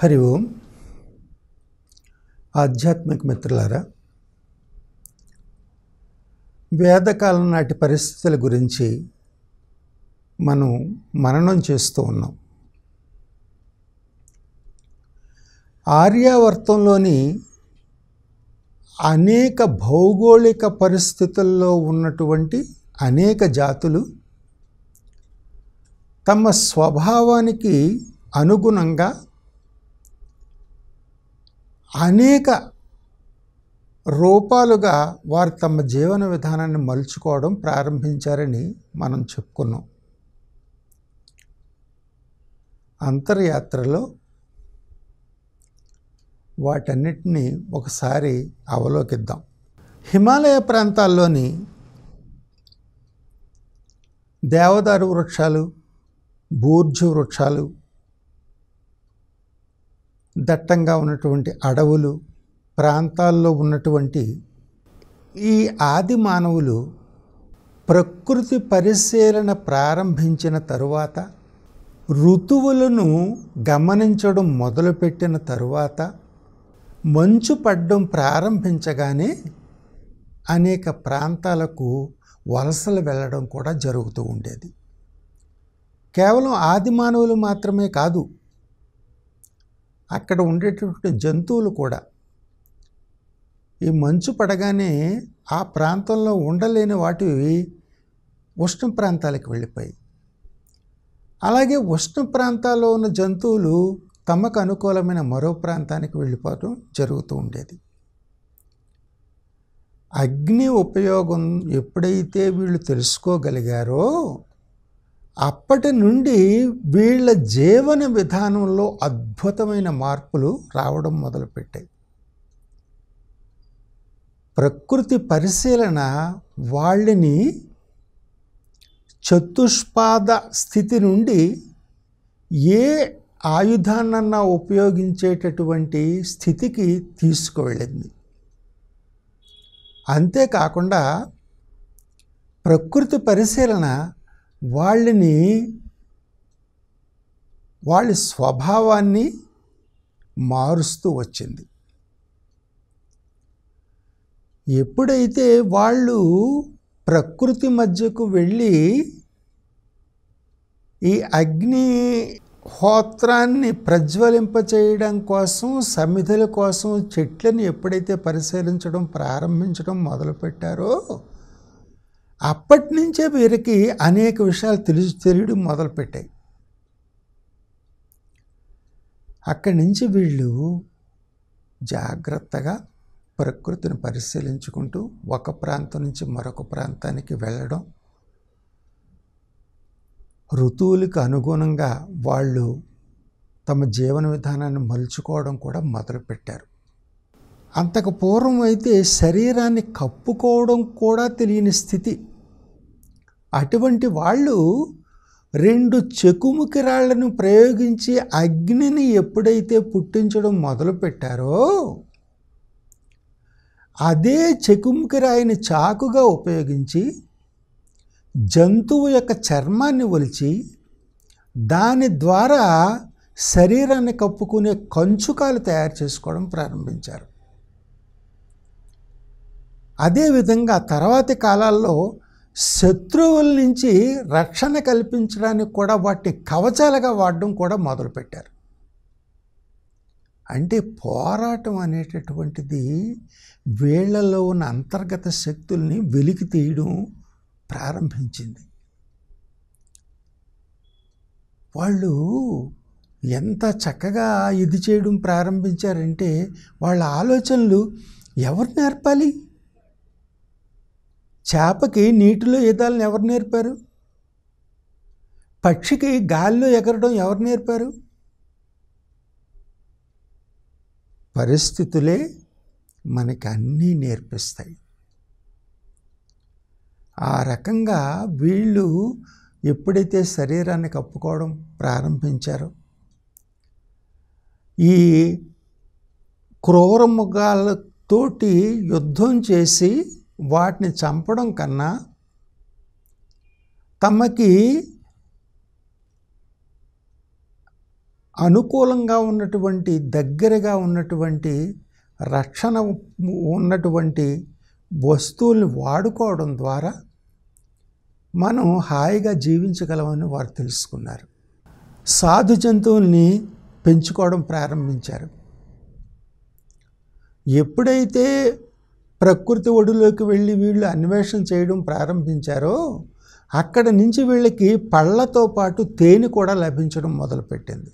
హరి ఓం ఆధ్యాత్మిక మిత్రులారా వేదకాలం నాటి పరిస్థితుల గురించి మనం మననం చేస్తూ ఉన్నాం ఆర్యావర్తంలోని అనేక భౌగోళిక పరిస్థితుల్లో ఉన్నటువంటి అనేక జాతులు తమ స్వభావానికి అనుగుణంగా అనేక రూపాలుగా వారు తమ జీవన విధానాన్ని మలుచుకోవడం ప్రారంభించారని మనం చెప్పుకున్నాం అంతర్యాత్రలో వాటన్నిటినీ ఒకసారి అవలోకిద్దాం హిమాలయ ప్రాంతాల్లోని దేవదారు వృక్షాలు బూర్జు వృక్షాలు దట్టంగా ఉన్నటువంటి అడవులు ప్రాంతాల్లో ఉన్నటువంటి ఈ ఆది మానవులు ప్రకృతి పరిశీలన ప్రారంభించిన తరువాత ఋతువులను గమనించడం మొదలుపెట్టిన తరువాత మంచు పడ్డం ప్రారంభించగానే అనేక ప్రాంతాలకు వలసలు వెళ్ళడం కూడా జరుగుతూ ఉండేది కేవలం ఆది మానవులు మాత్రమే కాదు అక్కడ ఉండేటటువంటి జంతువులు కూడా ఈ మంచు పడగానే ఆ ప్రాంతంలో ఉండలేని వాటివి ఉష్ణ ప్రాంతాలకు వెళ్ళిపోయి అలాగే ఉష్ణ ప్రాంతాల్లో ఉన్న జంతువులు తమకు అనుకూలమైన మరో ప్రాంతానికి వెళ్ళిపోవటం జరుగుతూ ఉండేది అగ్ని ఉపయోగం ఎప్పుడైతే వీళ్ళు తెలుసుకోగలిగారో అప్పటి నుండి వీళ్ళ జీవన విధానంలో అద్భుతమైన మార్పులు రావడం మొదలుపెట్టాయి ప్రకృతి పరిశీలన వాళ్ళని చతుష్పాద స్థితి నుండి ఏ ఆయుధాన్నన్నా ఉపయోగించేటటువంటి స్థితికి తీసుకువెళ్ళింది అంతేకాకుండా ప్రకృతి పరిశీలన వాళ్ళని వాళ్ళ స్వభావాన్ని మారుస్తూ వచ్చింది ఎప్పుడైతే వాళ్ళు ప్రకృతి మధ్యకు వెళ్ళి ఈ అగ్ని హోత్రాన్ని ప్రజ్వలింపచేయడం కోసం సమిధుల కోసం చెట్లను ఎప్పుడైతే పరిశీలించడం ప్రారంభించడం మొదలుపెట్టారో అప్పటి నుంచే వీరికి అనేక విషయాలు తెలుసు తెలియడం మొదలుపెట్టాయి అక్కడి నుంచి వీళ్ళు జాగ్రత్తగా ప్రకృతిని పరిశీలించుకుంటూ ఒక ప్రాంతం నుంచి మరొక ప్రాంతానికి వెళ్ళడం ఋతువులకు అనుగుణంగా వాళ్ళు తమ జీవన విధానాన్ని మలుచుకోవడం కూడా మొదలుపెట్టారు అంతకు పూర్వం అయితే శరీరాన్ని కప్పుకోవడం కూడా తెలియని స్థితి అటువంటి వాళ్ళు రెండు చెకుముకి ప్రయోగించి అగ్నిని ఎప్పుడైతే పుట్టించడం మొదలుపెట్టారో అదే చెకుముకిరాయిని చాకుగా ఉపయోగించి జంతువు యొక్క చర్మాన్ని ఒలిచి దాని ద్వారా శరీరాన్ని కప్పుకునే కంచుకాలు తయారు చేసుకోవడం ప్రారంభించారు అదేవిధంగా తర్వాతి కాలాల్లో శత్రువుల నుంచి రక్షణ కల్పించడానికి కూడా వాటిని కవచాలుగా వాడడం కూడా మొదలుపెట్టారు అంటే పోరాటం అనేటటువంటిది వీళ్లలో ఉన్న అంతర్గత శక్తుల్ని వెలికి తీయడం ప్రారంభించింది వాళ్ళు ఎంత చక్కగా ఇది చేయడం ప్రారంభించారంటే వాళ్ళ ఆలోచనలు ఎవరు నేర్పాలి చేపకి నీటిలో ఈతాలను ఎవరు నేర్పారు పక్షికి గాల్లో ఎగరడం ఎవరు నేర్పారు పరిస్థితులే మనకి అన్నీ నేర్పిస్తాయి ఆ రకంగా వీళ్ళు ఎప్పుడైతే శరీరాన్ని కప్పుకోవడం ప్రారంభించారో ఈ క్రూరముగాలతోటి యుద్ధం చేసి వాటిని చంపడం కన్నా తమకి అనుకూలంగా ఉన్నటువంటి దగ్గరగా ఉన్నటువంటి రక్షణ ఉన్నటువంటి వస్తువుల్ని వాడుకోవడం ద్వారా మనం హాయిగా జీవించగలమని వారు తెలుసుకున్నారు సాధు జంతువుల్ని పెంచుకోవడం ప్రారంభించారు ఎప్పుడైతే ప్రకృతి ఒడిలోకి వెళ్ళి వీళ్ళు అన్వేషణ చేయడం ప్రారంభించారో అక్కడ నుంచి వీళ్ళకి పళ్ళతో పాటు తేనె కూడా లభించడం మొదలుపెట్టింది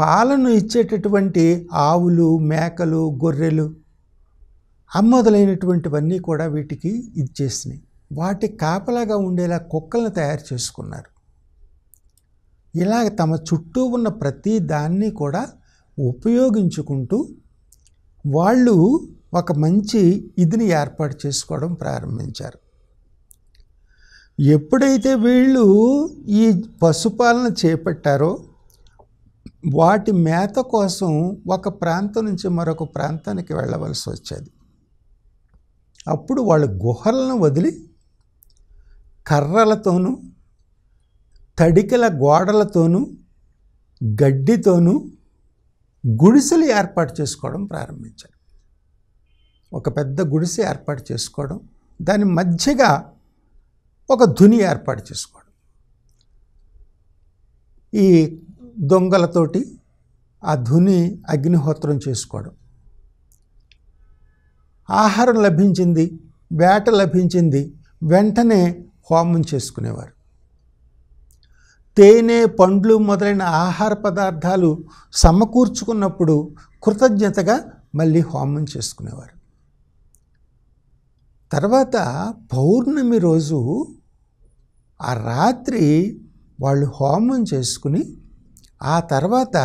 పాలను ఇచ్చేటటువంటి ఆవులు మేకలు గొర్రెలు అమ్మొదలైనటువంటివన్నీ కూడా వీటికి ఇచ్చేసినాయి వాటి కాపలాగా ఉండేలా కుక్కలను తయారు చేసుకున్నారు ఇలాగ తమ చుట్టూ ఉన్న ప్రతి దాన్ని కూడా ఉపయోగించుకుంటూ వాళ్ళు ఒక మంచి ఇదిని ఏర్పాటు చేసుకోవడం ప్రారంభించారు ఎప్పుడైతే వీళ్ళు ఈ పశుపాలన చేపట్టారో వాటి మేత కోసం ఒక ప్రాంతం నుంచి మరొక ప్రాంతానికి వెళ్ళవలసి వచ్చేది అప్పుడు వాళ్ళ గుహలను వదిలి కర్రలతోనూ తడికల గోడలతోనూ గడ్డితోనూ గుడిసెలు ఏర్పాటు చేసుకోవడం ప్రారంభించారు ఒక పెద్ద గుడిసె ఏర్పాటు చేసుకోవడం దాని మధ్యగా ఒక ధుని ఏర్పాటు చేసుకోవడం ఈ దొంగలతోటి ఆ ధుని అగ్నిహోత్రం చేసుకోవడం ఆహారం లభించింది వేట లభించింది వెంటనే హోమం చేసుకునేవారు తేనె పండ్లు మొదలైన ఆహార పదార్థాలు సమకూర్చుకున్నప్పుడు కృతజ్ఞతగా మళ్ళీ హోమం చేసుకునేవారు తర్వాత పౌర్ణమి రోజు ఆ రాత్రి వాళ్ళు హోమం చేసుకుని ఆ తర్వాత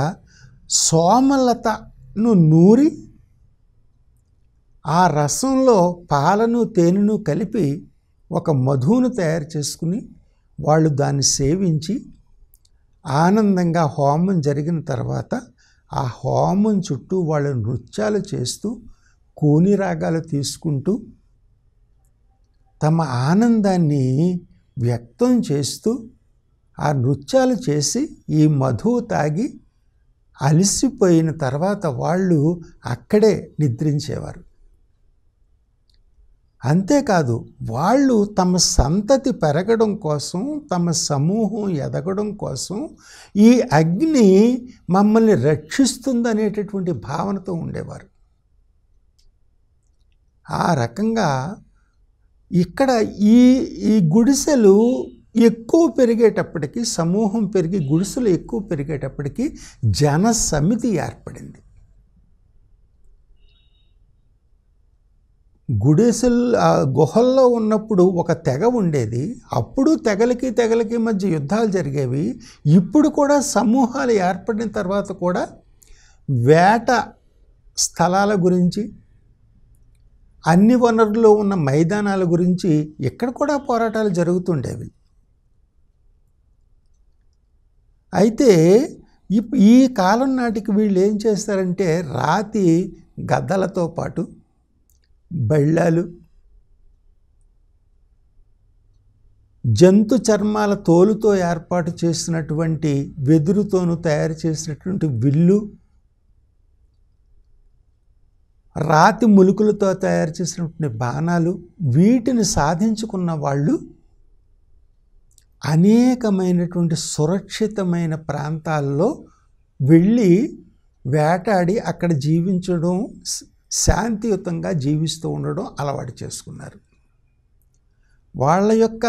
సోమలతను నూరి ఆ రసంలో పాలను తేనెను కలిపి ఒక మధువును తయారు చేసుకుని వాళ్ళు దాన్ని సేవించి ఆనందంగా హోమం జరిగిన తర్వాత ఆ హోమం చుట్టూ వాళ్ళ నృత్యాలు చేస్తూ కోని రాగాలు తీసుకుంటూ తమ ఆనందాన్ని వ్యక్తం చేస్తూ ఆ నృత్యాలు చేసి ఈ మధువు తాగి అలసిపోయిన తర్వాత వాళ్ళు అక్కడే నిద్రించేవారు అంతేకాదు వాళ్ళు తమ సంతతి పెరగడం కోసం తమ సమూహం ఎదగడం కోసం ఈ అగ్ని మమ్మల్ని రక్షిస్తుందనేటటువంటి భావనతో ఉండేవారు ఆ రకంగా ఇక్కడ ఈ ఈ గుడిసెలు ఎక్కువ పెరిగేటప్పటికీ సమూహం పెరిగి గుడిసెలు ఎక్కువ పెరిగేటప్పటికీ జన సమితి ఏర్పడింది గుడేసల్ గుహల్లో ఉన్నప్పుడు ఒక తెగ ఉండేది అప్పుడు తెగలకి తెగలకి మధ్య యుద్ధాలు జరిగేవి ఇప్పుడు కూడా సమూహాలు ఏర్పడిన తర్వాత కూడా వేట స్థలాల గురించి అన్ని వనరుల్లో ఉన్న మైదానాల గురించి ఇక్కడ కూడా పోరాటాలు జరుగుతుండేవి అయితే ఈ కాలం నాటికి వీళ్ళు ఏం చేస్తారంటే రాతి గద్దలతో పాటు బళ్ళాలు జంతు చర్మాల తోలుతో ఏర్పాటు చేసినటువంటి వెదురుతోను తయారు చేసినటువంటి విల్లు రాతి ములుకులతో తయారు చేసినటువంటి బాణాలు వీటిని సాధించుకున్న వాళ్ళు అనేకమైనటువంటి సురక్షితమైన ప్రాంతాల్లో వెళ్ళి వేటాడి అక్కడ జీవించడం శాంతియుతంగా జీవిస్తూ ఉండడం అలవాటు చేసుకున్నారు వాళ్ళ యొక్క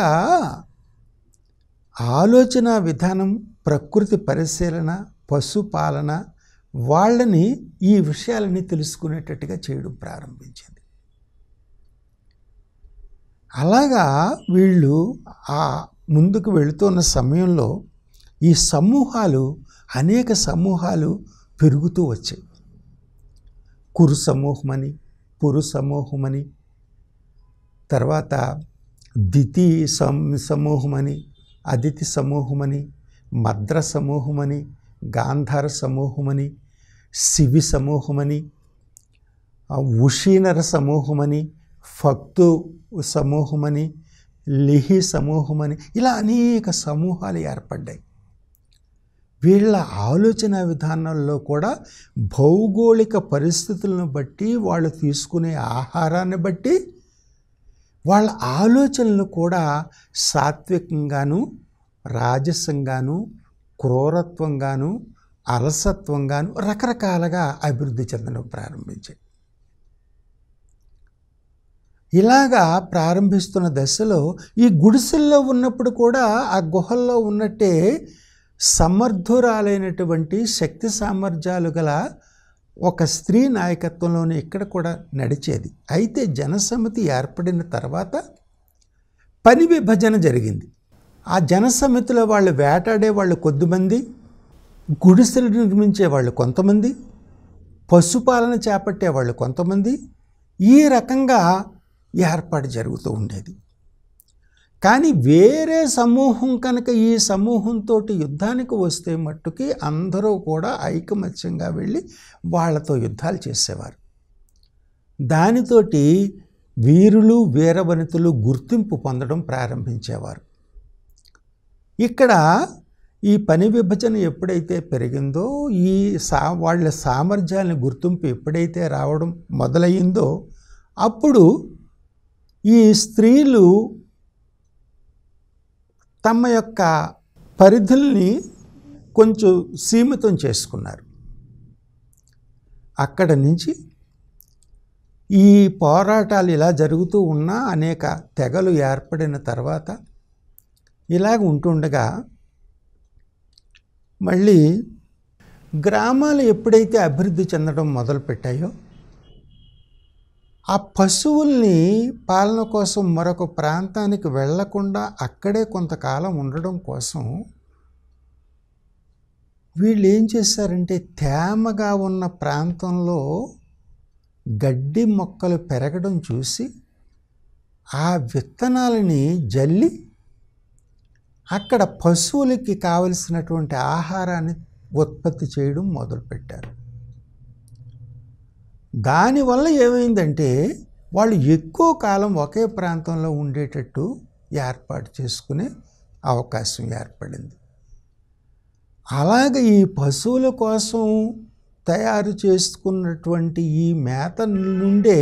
ఆలోచన విధానం ప్రకృతి పరిశీలన పశుపాలన వాళ్ళని ఈ విషయాలని తెలుసుకునేటట్టుగా చేయడం ప్రారంభించింది అలాగా వీళ్ళు ఆ ముందుకు వెళుతున్న సమయంలో ఈ సమూహాలు అనేక సమూహాలు పెరుగుతూ వచ్చాయి కురు సమూహమని పురు సమూహమని తర్వాత దితి సం సమూహమని అదితి సమూహమని మద్ర సమూహమని గాంధార సమూహమని శివి సమూహమని ఉషీనర సమూహమని ఫక్తు సమూహమని లిహి సమూహమని ఇలా అనేక సమూహాలు ఏర్పడ్డాయి వీళ్ళ ఆలోచన విధానంలో కూడా భౌగోళిక పరిస్థితులను బట్టి వాళ్ళు తీసుకునే ఆహారాన్ని బట్టి వాళ్ళ ఆలోచనలు కూడా సాత్వికంగాను రాజసంగాను క్రూరత్వంగాను అలసత్వంగాను రకరకాలుగా అభివృద్ధి చెందడం ప్రారంభించాయి ఇలాగా ప్రారంభిస్తున్న దశలో ఈ గుడిసెల్లో ఉన్నప్పుడు కూడా ఆ గుహల్లో ఉన్నట్టే సమర్థురాలైనటువంటి శక్తి సామర్థ్యాలు గల ఒక స్త్రీ నాయకత్వంలోనే ఇక్కడ కూడా నడిచేది అయితే జనసమితి ఏర్పడిన తర్వాత పని విభజన జరిగింది ఆ జనసమితిలో వాళ్ళు వేటాడే వాళ్ళు కొద్దిమంది గుడిసెలు నిర్మించే వాళ్ళు కొంతమంది పశుపాలన చేపట్టే వాళ్ళు కొంతమంది ఈ రకంగా ఏర్పాటు జరుగుతూ ఉండేది కానీ వేరే సమూహం కనుక ఈ సమూహంతో యుద్ధానికి వస్తే మట్టుకి అందరూ కూడా ఐకమత్యంగా వెళ్ళి వాళ్ళతో యుద్ధాలు చేసేవారు దానితోటి వీరులు వీరవనితులు గుర్తింపు పొందడం ప్రారంభించేవారు ఇక్కడ ఈ పని విభజన ఎప్పుడైతే పెరిగిందో ఈ సా వాళ్ళ సామర్థ్యాన్ని గుర్తింపు ఎప్పుడైతే రావడం మొదలయ్యిందో అప్పుడు ఈ స్త్రీలు తమ యొక్క పరిధుల్ని కొంచెం సీమితం చేసుకున్నారు అక్కడ నుంచి ఈ పోరాటాలు ఇలా జరుగుతూ ఉన్న అనేక తెగలు ఏర్పడిన తర్వాత ఇలాగ ఉంటుండగా మళ్ళీ గ్రామాలు ఎప్పుడైతే అభివృద్ధి చెందడం మొదలుపెట్టాయో ఆ పశువుల్ని పాలన కోసం మరొక ప్రాంతానికి వెళ్లకుండా అక్కడే కొంతకాలం ఉండడం కోసం వీళ్ళు ఏం చేశారంటే తేమగా ఉన్న ప్రాంతంలో గడ్డి మొక్కలు పెరగడం చూసి ఆ విత్తనాలని జల్లి అక్కడ పశువులకి కావలసినటువంటి ఆహారాన్ని ఉత్పత్తి చేయడం మొదలుపెట్టారు దానివల్ల ఏమైందంటే వాళ్ళు ఎక్కువ కాలం ఒకే ప్రాంతంలో ఉండేటట్టు ఏర్పాటు చేసుకునే అవకాశం ఏర్పడింది అలాగే ఈ పశువుల కోసం తయారు చేసుకున్నటువంటి ఈ మేత నుండే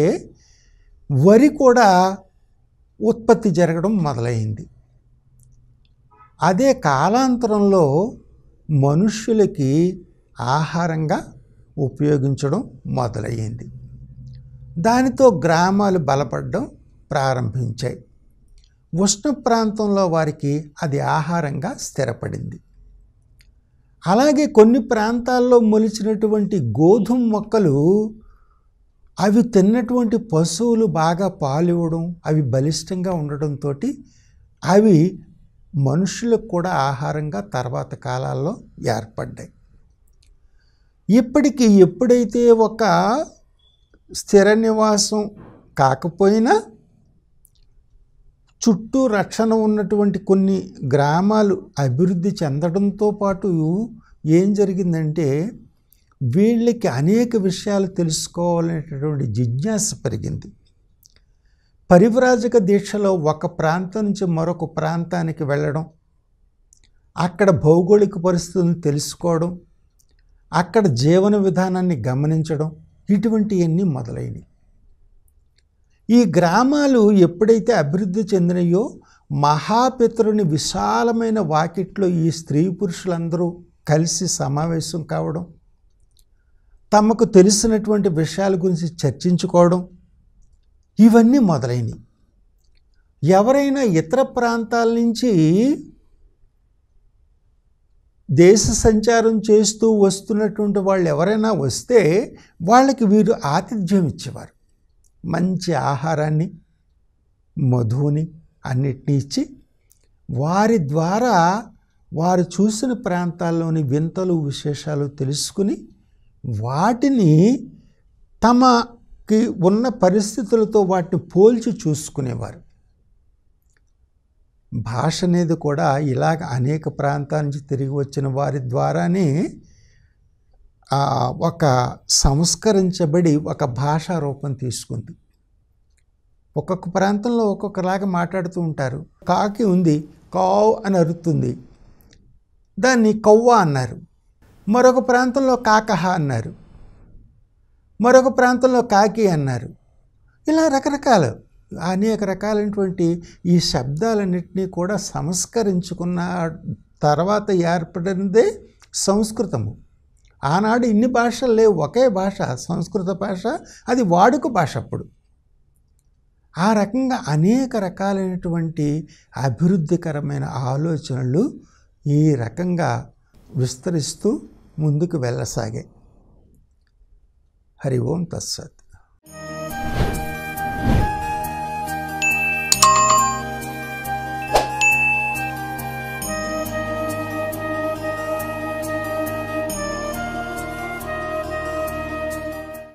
వరి కూడా ఉత్పత్తి జరగడం మొదలైంది అదే కాలాంతరంలో మనుష్యులకి ఆహారంగా ఉపయోగించడం మొదలయ్యింది దానితో గ్రామాలు బలపడడం ప్రారంభించాయి ఉష్ణ ప్రాంతంలో వారికి అది ఆహారంగా స్థిరపడింది అలాగే కొన్ని ప్రాంతాల్లో మొలిచినటువంటి గోధుమ మొక్కలు అవి తిన్నటువంటి పశువులు బాగా పాలివ్వడం అవి బలిష్టంగా ఉండడంతో అవి మనుషులకు కూడా ఆహారంగా తర్వాత కాలాల్లో ఏర్పడ్డాయి ఇప్పటికి ఎప్పుడైతే ఒక స్థిర నివాసం కాకపోయినా చుట్టూ రక్షణ ఉన్నటువంటి కొన్ని గ్రామాలు అభివృద్ధి చెందడంతో పాటు ఏం జరిగిందంటే వీళ్ళకి అనేక విషయాలు తెలుసుకోవాలనేటటువంటి జిజ్ఞాస పెరిగింది పరివ్రాజక దీక్షలో ఒక ప్రాంతం నుంచి మరొక ప్రాంతానికి వెళ్ళడం అక్కడ భౌగోళిక పరిస్థితులను తెలుసుకోవడం అక్కడ జీవన విధానాన్ని గమనించడం ఇటువంటివన్నీ మొదలైనవి ఈ గ్రామాలు ఎప్పుడైతే అభివృద్ధి చెందినయో మహాపితరుని విశాలమైన వాకిట్లో ఈ స్త్రీ పురుషులందరూ కలిసి సమావేశం కావడం తమకు తెలిసినటువంటి విషయాల గురించి చర్చించుకోవడం ఇవన్నీ మొదలైనవి ఎవరైనా ఇతర ప్రాంతాల నుంచి దేశ సంచారం చేస్తూ వస్తున్నటువంటి వాళ్ళు ఎవరైనా వస్తే వాళ్ళకి వీరు ఆతిథ్యం ఇచ్చేవారు మంచి ఆహారాన్ని మధువుని అన్నిటినీ ఇచ్చి వారి ద్వారా వారు చూసిన ప్రాంతాల్లోని వింతలు విశేషాలు తెలుసుకుని వాటిని తమకి ఉన్న పరిస్థితులతో వాటిని పోల్చి చూసుకునేవారు భాష అనేది కూడా ఇలాగ అనేక ప్రాంతాల నుంచి తిరిగి వచ్చిన వారి ద్వారానే ఒక సంస్కరించబడి ఒక భాషా రూపం తీసుకుంది ఒక్కొక్క ప్రాంతంలో ఒక్కొక్కలాగా మాట్లాడుతూ ఉంటారు కాకి ఉంది కావ్ అని అరుతుంది దాన్ని కవ్వ అన్నారు మరొక ప్రాంతంలో కాకహ అన్నారు మరొక ప్రాంతంలో కాకి అన్నారు ఇలా రకరకాలు అనేక రకాలైనటువంటి ఈ శబ్దాలన్నింటినీ కూడా సంస్కరించుకున్న తర్వాత ఏర్పడిందే సంస్కృతము ఆనాడు ఇన్ని భాషలు లేవు ఒకే భాష సంస్కృత భాష అది వాడుక భాష అప్పుడు ఆ రకంగా అనేక రకాలైనటువంటి అభివృద్ధికరమైన ఆలోచనలు ఈ రకంగా విస్తరిస్తూ ముందుకు వెళ్ళసాగాయి హరి ఓం తత్సత్